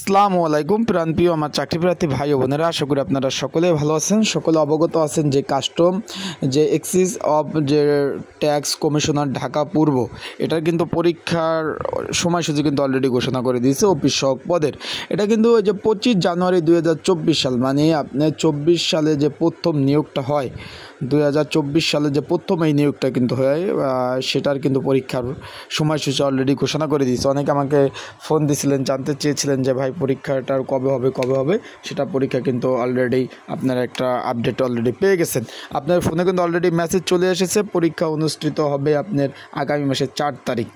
আসসালামু আলাইকুম প্রাণপ্রিয় আমার চাকরিপ্রার্থী ভাই বোনেরা আশা করি আপনারা সকলে ভালো আছেন সকলে অবগত আছেন যে কাস্টম যে এক্সিস অফ যে ট্যাক্স কমিশনার ঢাকা পূর্ব এটার কিন্তু পরীক্ষার সময়সূচি কিন্তু অলরেডি ঘোষণা করে দিয়েছে অফিস সহক পদের এটা কিন্তু ওই যে পঁচিশ জানুয়ারি দুই সাল মানে আপনি চব্বিশ সালে যে প্রথম নিয়োগটা হয় দুই সালে যে প্রথম এই নিয়োগটা কিন্তু হয় সেটার কিন্তু পরীক্ষার সময়সূচি অলরেডি ঘোষণা করে দিয়েছে অনেকে আমাকে ফোন দিয়েছিলেন জানতে চেয়েছিলেন যে ভাই তাই পরীক্ষাটার কবে হবে কবে হবে সেটা পরীক্ষা কিন্তু অলরেডি আপনার একটা আপডেট অলরেডি পেয়ে গেছেন আপনার ফোনে কিন্তু অলরেডি মেসেজ চলে এসেছে পরীক্ষা অনুষ্ঠিত হবে আপনার আগামী মাসের চার তারিখ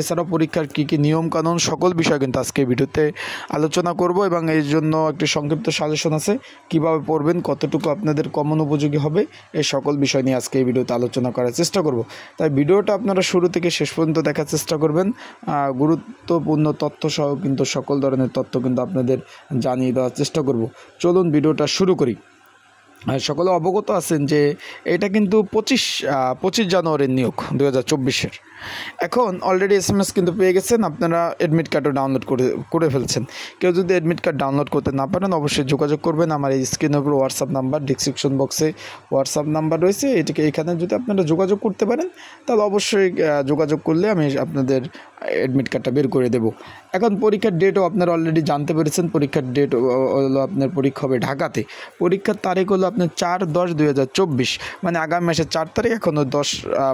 এছাড়াও পরীক্ষার কী কী নিয়মকানুন সকল বিষয় কিন্তু আজকে ভিডিওতে আলোচনা করব এবং এই জন্য একটি সংক্ষিপ্ত সাজেশন আছে কিভাবে পড়বেন কতটুকু আপনাদের কমন উপযোগী হবে এই সকল বিষয় নিয়ে আজকে এই ভিডিওতে আলোচনা করার চেষ্টা করব তাই ভিডিওটা আপনারা শুরু থেকে শেষ পর্যন্ত দেখার চেষ্টা করবেন গুরুত্বপূর্ণ তথ্য সহ কিন্তু সকল ধরনের তথ্য কিন্তু আপনাদের জানিয়ে দেওয়ার চেষ্টা করব চলুন ভিডিওটা শুরু করি হ্যাঁ, সকলে অবগত আছেন যে এটা কিন্তু পঁচিশ পঁচিশ জানুয়ারির নিয়োগ দু হাজার চব্বিশের এখন অলরেডি এস এম এস কিন্তু পেয়ে গেছেন আপনারা অ্যাডমিট কার্ডও ডাউনলোড করে করে ফেলছেন কেউ যদি অ্যাডমিট কার্ড ডাউনলোড করতে না পারেন অবশ্যই যোগাযোগ করবেন আমার এই স্ক্রিনের উপর হোয়াটসঅ্যাপ নাম্বার ডিসক্রিপশন বক্সে হোয়াটসঅ্যাপ নাম্বার রয়েছে এটিকে এখানে যদি আপনারা যোগাযোগ করতে পারেন তাহলে অবশ্যই যোগাযোগ করলে আমি আপনাদের অ্যাডমিট কার্ডটা বের করে দেব এখন পরীক্ষার ডেটও আপনারা অলরেডি জানতে পেরেছেন পরীক্ষার ডেট হলো আপনার পরীক্ষা হবে ঢাকাতে পরীক্ষার তারিখ হলো আপনার চার দশ দুই মানে আগামী মাসের চার তারিখ এখনও দশ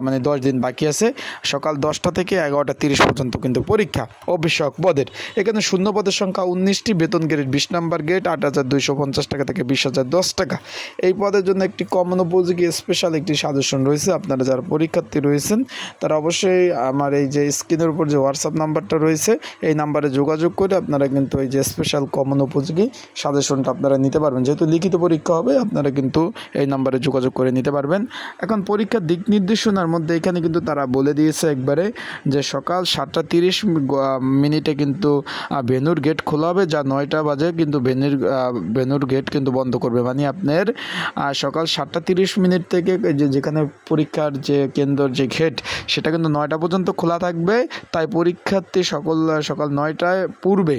মানে দশ দিন বাকি আছে সকাল দশটা থেকে এগারোটা তিরিশ পর্যন্ত কিন্তু পরীক্ষা অভিষেক পদের এখানে শূন্য পদের সংখ্যা উনিশটি বেতন গেট বিশ নম্বর গেট আট হাজার দুইশো পঞ্চাশ টাকা থেকে বিশ হাজার দশ টাকা এই পদের জন্য একটি কমন উপযোগী স্পেশাল একটি সাজেশন রয়েছে আপনারা যারা পরীক্ষার্থী রয়েছেন তারা অবশ্যই আমার এই যে স্ক্রিনের উপর যে হোয়াটসঅ্যাপ নাম্বারটা রয়েছে এই নাম্বারে যোগাযোগ করে আপনারা কিন্তু এই যে স্পেশাল কমন উপযোগী সাজেশনটা আপনারা নিতে পারবেন যেহেতু লিখিত পরীক্ষা হবে আপনারা কিন্তু এই নাম্বারে যোগাযোগ করে নিতে পারবেন এখন পরীক্ষার দিক নির্দেশনার মধ্যে এখানে কিন্তু তারা বলে দিয়েছে একবারে যে সকাল সাতটা তিরিশ মিনিটে কিন্তু ভেনুর গেট খোলা হবে যা নয়টা বাজে কিন্তু ভেনুর ভেনুর গেট কিন্তু বন্ধ করবে মানে আপনার সকাল সাতটা তিরিশ মিনিট থেকে যে যেখানে পরীক্ষার যে কেন্দ্র যে গেট সেটা কিন্তু নয়টা পর্যন্ত খোলা থাকবে তাই নয়টায় পরীক্ষার্থী সকল সকাল নয়টায় পূর্বে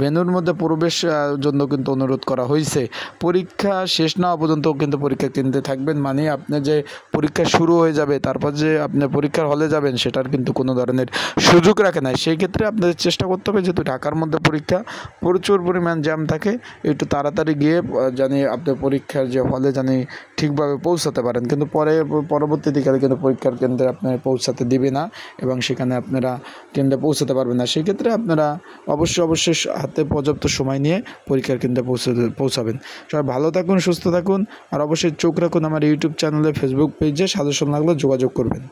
ভেনুর মধ্যে প্রবেশ জন্য কিন্তু অনুরোধ করা হয়েছে পরীক্ষা শেষ না হওয়া পর্যন্ত কিন্তু পরীক্ষা কেন্দ্রে থাকবেন মানে আপনি যে পরীক্ষা শুরু হয়ে যাবে তারপর যে আপনি পরীক্ষার হলে যাবেন সেটার কিন্তু কোনো ধরনের সুযোগ রাখে না সেই ক্ষেত্রে আপনাদের চেষ্টা করতে হবে যেহেতু ঢাকার মধ্যে পরীক্ষা প্রচুর পরিমাণ জ্যাম থাকে একটু তাড়াতাড়ি গিয়ে জানি আপনি পরীক্ষার যে হলে জানি ঠিকভাবে পৌঁছাতে পারেন কিন্তু পরে পরবর্তী দিকে কিন্তু পরীক্ষার কেন্দ্রে আপনার পৌঁছাতে দিবে না এবং সেখানে আপনারা কেন্দ্রে পৌঁছাতে পারবেন না সেক্ষেত্রে আপনারা অবশ্যই অবশ্যই হাতে পর্যাপ্ত সময় নিয়ে পরীক্ষার কেন্দ্রে পৌঁছাতে পৌঁছাবেন সবাই ভালো থাকুন সুস্থ থাকুন আর অবশ্যই চোখ রাখুন আমার ইউটিউব চ্যানেলে ফেসবুক পেজে সাজেশন লাগলে যোগাযোগ করবেন